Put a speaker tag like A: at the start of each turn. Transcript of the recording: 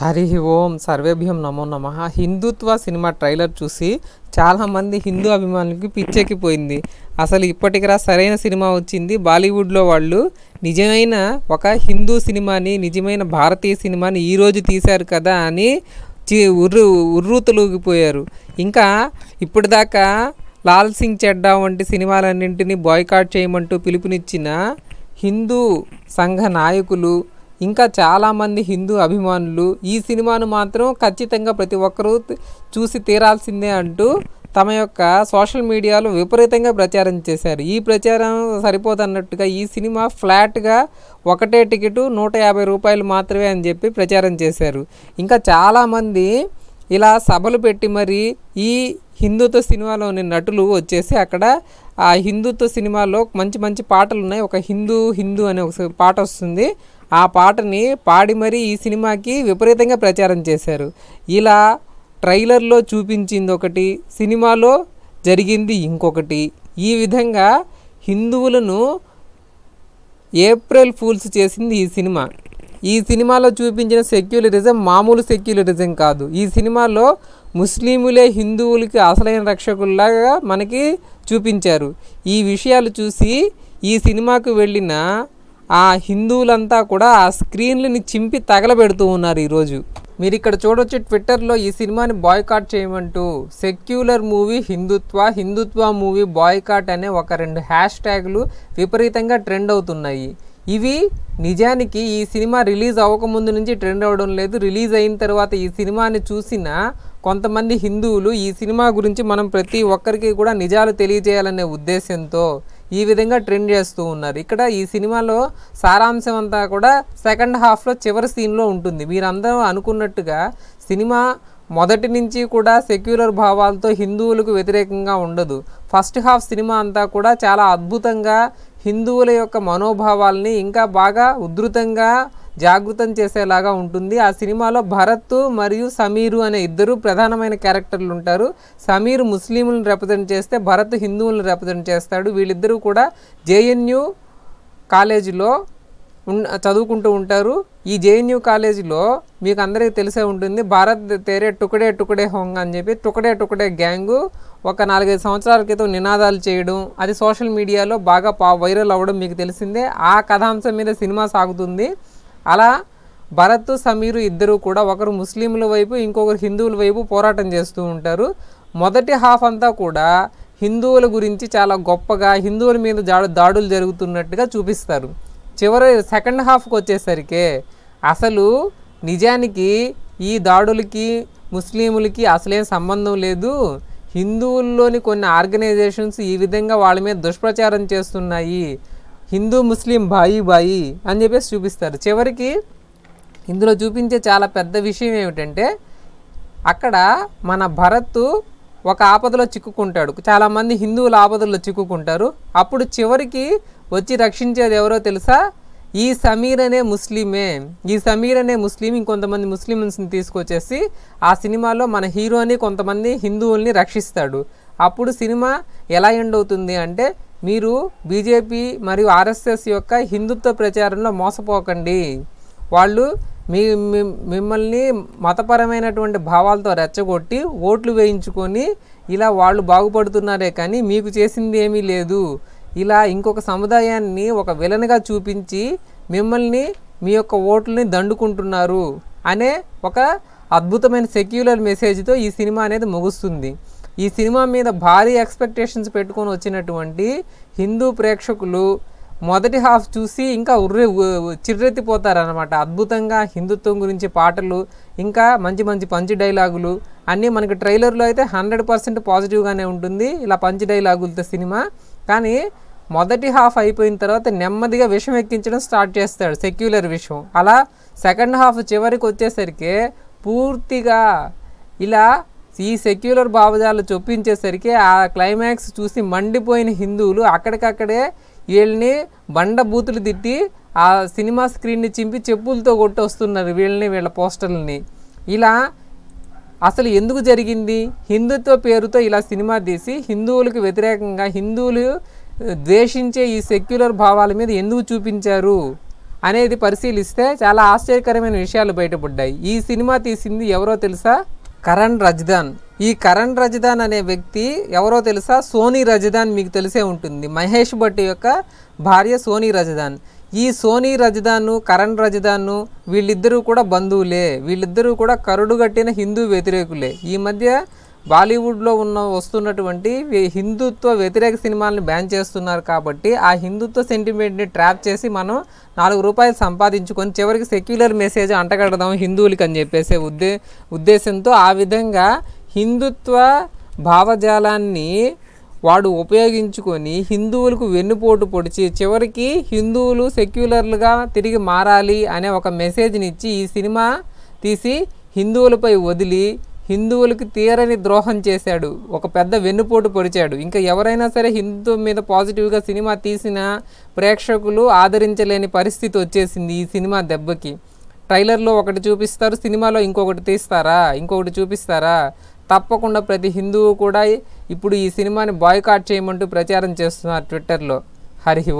A: హరి ఓం సర్వేభ్యం నమో నమ హిందుత్వ cinema trailer చూసి చాలామంది హిందూ అభిమానులకి పిచ్చెక్కిపోయింది అసలు రా సరైన సినిమా వచ్చింది బాలీవుడ్లో వాళ్ళు నిజమైన ఒక హిందూ సినిమాని నిజమైన భారతీయ సినిమాని ఈరోజు తీశారు కదా అని చి ఉర్రు ఉర్రూతలూగిపోయారు ఇంకా ఇప్పటిదాకా లాల్ సింగ్ చెడ్డా వంటి సినిమాలన్నింటినీ బాయ్కాట్ చేయమంటూ పిలుపునిచ్చిన హిందూ సంఘ నాయకులు ఇంకా చాలామంది హిందూ అభిమానులు ఈ సినిమాను మాత్రం ఖచ్చితంగా ప్రతి ఒక్కరూ చూసి తీరాల్సిందే అంటూ తమ యొక్క సోషల్ మీడియాలో విపరీతంగా ప్రచారం చేశారు ఈ ప్రచారం సరిపోదన్నట్టుగా ఈ సినిమా ఫ్లాట్గా ఒకటే టికెట్ నూట యాభై రూపాయలు మాత్రమే అని చెప్పి ప్రచారం చేశారు ఇంకా చాలామంది ఇలా సభలు పెట్టి మరి ఈ హిందుత్వ సినిమాలోని నటులు వచ్చేసి అక్కడ ఆ హిందూతో సినిమాలో మంచి మంచి పాటలు ఉన్నాయి ఒక హిందూ హిందూ అనే ఒక పాట వస్తుంది ఆ పాటని పాడి మరీ ఈ సినిమాకి విపరీతంగా ప్రచారం చేశారు ఇలా ట్రైలర్లో చూపించింది ఒకటి సినిమాలో జరిగింది ఇంకొకటి ఈ విధంగా హిందువులను ఏప్రిల్ ఫూల్స్ చేసింది ఈ సినిమా ఈ సినిమాలో చూపించిన సెక్యులరిజం మామూలు సెక్యులరిజం కాదు ఈ సినిమాలో ముస్లిములే హిందువులకి అసలైన రక్షకుల్లాగా మనకి చూపించారు ఈ విషయాలు చూసి ఈ సినిమాకు వెళ్ళిన ఆ హిందువులంతా కూడా ఆ స్క్రీన్లని చింపి తగలబెడుతూ ఉన్నారు ఈరోజు మీరు ఇక్కడ చూడొచ్చు ట్విట్టర్లో ఈ సినిమాని బాయ్కాట్ చేయమంటూ secular movie Hindutva Hindutva movie boycott అనే ఒక రెండు హ్యాష్ ట్యాగ్లు విపరీతంగా ట్రెండ్ అవుతున్నాయి ఇవి నిజానికి ఈ సినిమా రిలీజ్ అవ్వకముందు నుంచి ట్రెండ్ అవ్వడం లేదు రిలీజ్ అయిన తర్వాత ఈ సినిమాని చూసిన కొంతమంది హిందువులు ఈ సినిమా గురించి మనం ప్రతి ఒక్కరికి కూడా నిజాలు తెలియజేయాలనే ఉద్దేశంతో ఈ విధంగా ట్రెండ్ చేస్తూ ఉన్నారు ఇక్కడ ఈ సినిమాలో సారాంశం అంతా కూడా సెకండ్ హాఫ్లో చివరి సీన్లో ఉంటుంది మీరందరూ అనుకున్నట్టుగా సినిమా మొదటి నుంచి కూడా సెక్యులర్ భావాలతో హిందువులకు వ్యతిరేకంగా ఉండదు ఫస్ట్ హాఫ్ సినిమా అంతా కూడా చాలా అద్భుతంగా హిందువుల యొక్క మనోభావాల్ని ఇంకా బాగా ఉధృతంగా జాగృతం చేసేలాగా ఉంటుంది ఆ సినిమాలో భరత్ మరియు సమీరు అనే ఇద్దరు ప్రధానమైన క్యారెక్టర్లు ఉంటారు సమీర్ ముస్లింలను రిప్రజెంట్ చేస్తే భరత్ హిందువులను రిప్రజెంట్ చేస్తాడు వీళ్ళిద్దరూ కూడా జేఎన్యు కాలేజీలో చదువుకుంటూ ఉంటారు ఈ జేఎన్యూ కాలేజీలో మీకు అందరికీ తెలిసే ఉంటుంది భారత్ తేరే టుకడే టుకడే హోంగ్ అని చెప్పి టుకడే టుకడే గ్యాంగు ఒక నాలుగైదు సంవత్సరాల క్రితం నినాదాలు చేయడం అది సోషల్ మీడియాలో బాగా పా వైరల్ అవ్వడం మీకు తెలిసిందే ఆ కథాంశం మీద సినిమా సాగుతుంది అలా భరత్ సమీరు ఇద్దరు కూడా ఒకరు ముస్లింల వైపు ఇంకొకరు హిందువుల వైపు పోరాటం చేస్తూ ఉంటారు మొదటి హాఫ్ అంతా కూడా హిందువుల గురించి చాలా గొప్పగా హిందువుల మీద దాడు దాడులు జరుగుతున్నట్టుగా చూపిస్తారు చివరి సెకండ్ హాఫ్కి వచ్చేసరికి అసలు నిజానికి ఈ దాడులకి ముస్లింలకి అసలేం సంబంధం లేదు హిందువుల్లోని కొన్ని ఆర్గనైజేషన్స్ ఈ విధంగా వాళ్ళ మీద దుష్ప్రచారం చేస్తున్నాయి హిందూ ముస్లిం బాయి బాయి అని చెప్పేసి చూపిస్తారు చివరికి ఇందులో చూపించే చాలా పెద్ద విషయం ఏమిటంటే అక్కడ మన భరత్ ఒక ఆపదలో చిక్కుకుంటాడు చాలామంది హిందువుల ఆపదల్లో చిక్కుకుంటారు అప్పుడు చివరికి వచ్చి రక్షించేది ఎవరో తెలుసా ఈ సమీర్ అనే ముస్లిమే ఈ సమీర్ అనే ముస్లిం ఇంకొంతమంది ముస్లిమ్స్ని తీసుకొచ్చేసి ఆ సినిమాలో మన హీరోని కొంతమంది హిందువుల్ని రక్షిస్తాడు అప్పుడు సినిమా ఎలా ఎండ్ అవుతుంది అంటే మీరు బీజేపీ మరియు ఆర్ఎస్ఎస్ యొక్క హిందుత్వ ప్రచారంలో మోసపోకండి వాళ్ళు మీ మిమ్మల్ని మతపరమైనటువంటి భావాలతో రెచ్చగొట్టి ఓట్లు వేయించుకొని ఇలా వాళ్ళు బాగుపడుతున్నారే కానీ మీకు చేసింది ఏమీ లేదు ఇలా ఇంకొక సముదాయాన్ని ఒక విలన్గా చూపించి మిమ్మల్ని మీ యొక్క ఓట్లని దండుకుంటున్నారు అనే ఒక అద్భుతమైన సెక్యులర్ మెసేజ్తో ఈ సినిమా అనేది ముగుస్తుంది ఈ సినిమా మీద భారీ ఎక్స్పెక్టేషన్స్ పెట్టుకొని వచ్చినటువంటి హిందూ ప్రేక్షకులు మొదటి హాఫ్ చూసి ఇంకా ఉర్రె చిర్రెత్తిపోతారనమాట అద్భుతంగా హిందుత్వం గురించి పాటలు ఇంకా మంచి మంచి పంచి డైలాగులు అన్నీ మనకి ట్రైలర్లో అయితే హండ్రెడ్ పర్సెంట్ పాజిటివ్గానే ఉంటుంది ఇలా పంచి డైలాగులతో సినిమా కానీ మొదటి హాఫ్ అయిపోయిన తర్వాత నెమ్మదిగా విషం ఎక్కించడం స్టార్ట్ చేస్తాడు సెక్యులర్ విషం అలా సెకండ్ హాఫ్ చివరికి వచ్చేసరికి పూర్తిగా ఇలా ఈ సెక్యులర్ భావజాలు చొప్పించేసరికి ఆ క్లైమాక్స్ చూసి మండిపోయిన హిందువులు అక్కడికక్కడే వీళ్ళని బండబూతులు తిట్టి ఆ సినిమా స్క్రీన్ని చింపి చెప్పులతో కొట్టి వస్తున్నారు వీళ్ళని వీళ్ళ పోస్టర్లని ఇలా అసలు ఎందుకు జరిగింది హిందుత్వ పేరుతో ఇలా సినిమా తీసి హిందువులకు వ్యతిరేకంగా హిందువులు ద్వేషించే ఈ సెక్యులర్ భావాల మీద ఎందుకు చూపించారు అనేది పరిశీలిస్తే చాలా ఆశ్చర్యకరమైన విషయాలు బయటపడ్డాయి ఈ సినిమా తీసింది ఎవరో తెలుసా కరణ్ రజదాన్ ఈ కరణ్ రజదాన్ అనే వ్యక్తి ఎవరో తెలుసా సోనీ రజదాన్ మీకు తెలిసే ఉంటుంది మహేష్ భట్ యొక్క భార్య సోనీ రజదాన్ ఈ సోనీ రజదాను కరణ్ రజదాను వీళ్ళిద్దరూ కూడా బంధువులే వీళ్ళిద్దరూ కూడా కరుడు కట్టిన హిందూ వ్యతిరేకులే ఈ మధ్య బాలీవుడ్లో ఉన్న వస్తున్నటువంటి హిందుత్వ వ్యతిరేక సినిమాలను బ్యాన్ చేస్తున్నారు కాబట్టి ఆ హిందుత్వ సెంటిమెంట్ని ట్రాప్ చేసి మనం నాలుగు రూపాయలు సంపాదించుకొని చివరికి సెక్యులర్ మెసేజ్ అంటగడదాం హిందువులకి అని చెప్పేసే ఉద్దే ఉద్దేశంతో ఆ విధంగా హిందుత్వ భావజాలాన్ని వాడు ఉపయోగించుకొని హిందువులకు వెన్నుపోటు పొడిచి చివరికి హిందువులు సెక్యులర్లుగా తిరిగి మారాలి అనే ఒక మెసేజ్ని ఇచ్చి ఈ సినిమా తీసి హిందువులపై వదిలి హిందువులకి తీరని ద్రోహం చేశాడు ఒక పెద్ద వెన్నుపోటు పొడిచాడు ఇంకా ఎవరైనా సరే హిందూ మీద పాజిటివ్గా సినిమా తీసిన ప్రేక్షకులు ఆదరించలేని పరిస్థితి వచ్చేసింది ఈ సినిమా దెబ్బకి ట్రైలర్లో ఒకటి చూపిస్తారు సినిమాలో ఇంకొకటి తీస్తారా ఇంకొకటి చూపిస్తారా తప్పకుండా ప్రతి హిందువు కూడా ఇప్పుడు ఈ సినిమాని బాయ్కాట్ చేయమంటూ ప్రచారం చేస్తున్నారు ట్విట్టర్లో హరి